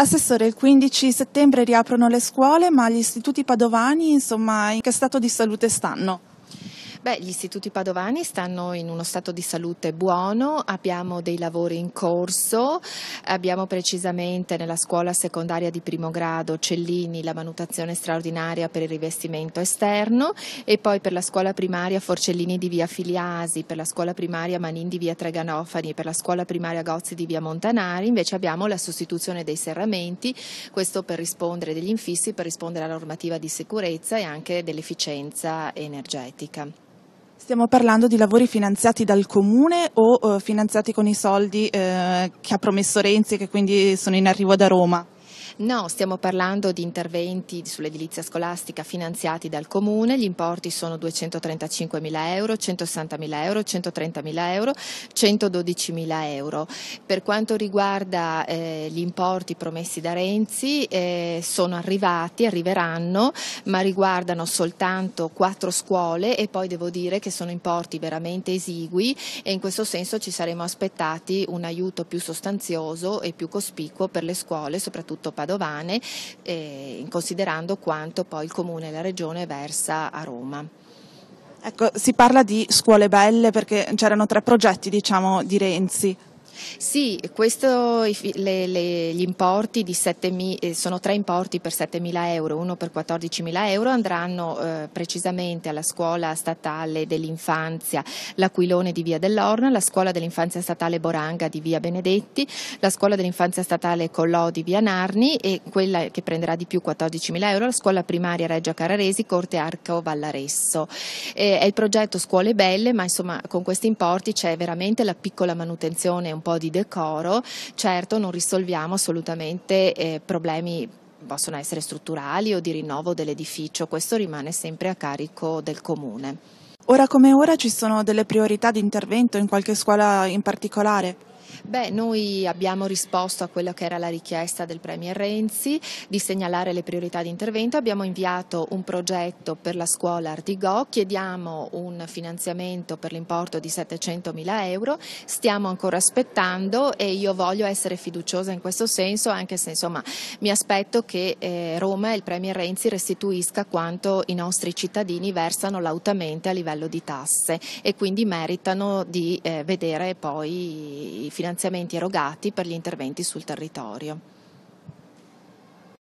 Assessore, il 15 settembre riaprono le scuole, ma gli istituti padovani, insomma, in che stato di salute stanno? Beh, gli istituti padovani stanno in uno stato di salute buono, abbiamo dei lavori in corso, abbiamo precisamente nella scuola secondaria di primo grado Cellini la manutenzione straordinaria per il rivestimento esterno e poi per la scuola primaria Forcellini di via Filiasi, per la scuola primaria Manin di via Treganofani, per la scuola primaria Gozzi di via Montanari, invece abbiamo la sostituzione dei serramenti, questo per rispondere degli infissi, per rispondere alla normativa di sicurezza e anche dell'efficienza energetica. Stiamo parlando di lavori finanziati dal comune o eh, finanziati con i soldi eh, che ha promesso Renzi e che quindi sono in arrivo da Roma? No, stiamo parlando di interventi sull'edilizia scolastica finanziati dal Comune, gli importi sono 235.000 euro, 160.000 euro, 130.000 euro, 112.000 euro. Per quanto riguarda eh, gli importi promessi da Renzi eh, sono arrivati, arriveranno, ma riguardano soltanto quattro scuole e poi devo dire che sono importi veramente esigui e in questo senso ci saremmo aspettati un aiuto più sostanzioso e più cospicuo per le scuole, soprattutto padrone padovane, eh, considerando quanto poi il Comune e la Regione versa a Roma. Ecco, si parla di scuole belle perché c'erano tre progetti diciamo, di Renzi. Sì, questo, le, le, gli importi di 7, eh, sono tre importi per 7.000 euro, uno per 14.000 euro, andranno eh, precisamente alla scuola statale dell'infanzia L'Aquilone di Via dell'Orna, la scuola dell'infanzia statale Boranga di Via Benedetti, la scuola dell'infanzia statale Collò di Via Narni e quella che prenderà di più 14.000 euro, la scuola primaria Reggio Cararesi, Corte Arco Vallaresso. Eh, è il progetto Scuole Belle, ma insomma con questi importi c'è veramente la piccola manutenzione un un po' di decoro, certo non risolviamo assolutamente eh, problemi possono essere strutturali o di rinnovo dell'edificio, questo rimane sempre a carico del comune. Ora come ora ci sono delle priorità di intervento in qualche scuola in particolare? Beh, noi abbiamo risposto a quella che era la richiesta del Premier Renzi di segnalare le priorità di intervento, abbiamo inviato un progetto per la scuola Artigò, chiediamo un finanziamento per l'importo di 700 mila euro, stiamo ancora aspettando e io voglio essere fiduciosa in questo senso, anche se insomma mi aspetto che eh, Roma e il Premier Renzi restituisca quanto i nostri cittadini versano lautamente a livello di tasse e quindi meritano di eh, vedere poi i finanziamenti finanziamenti erogati per gli interventi sul territorio.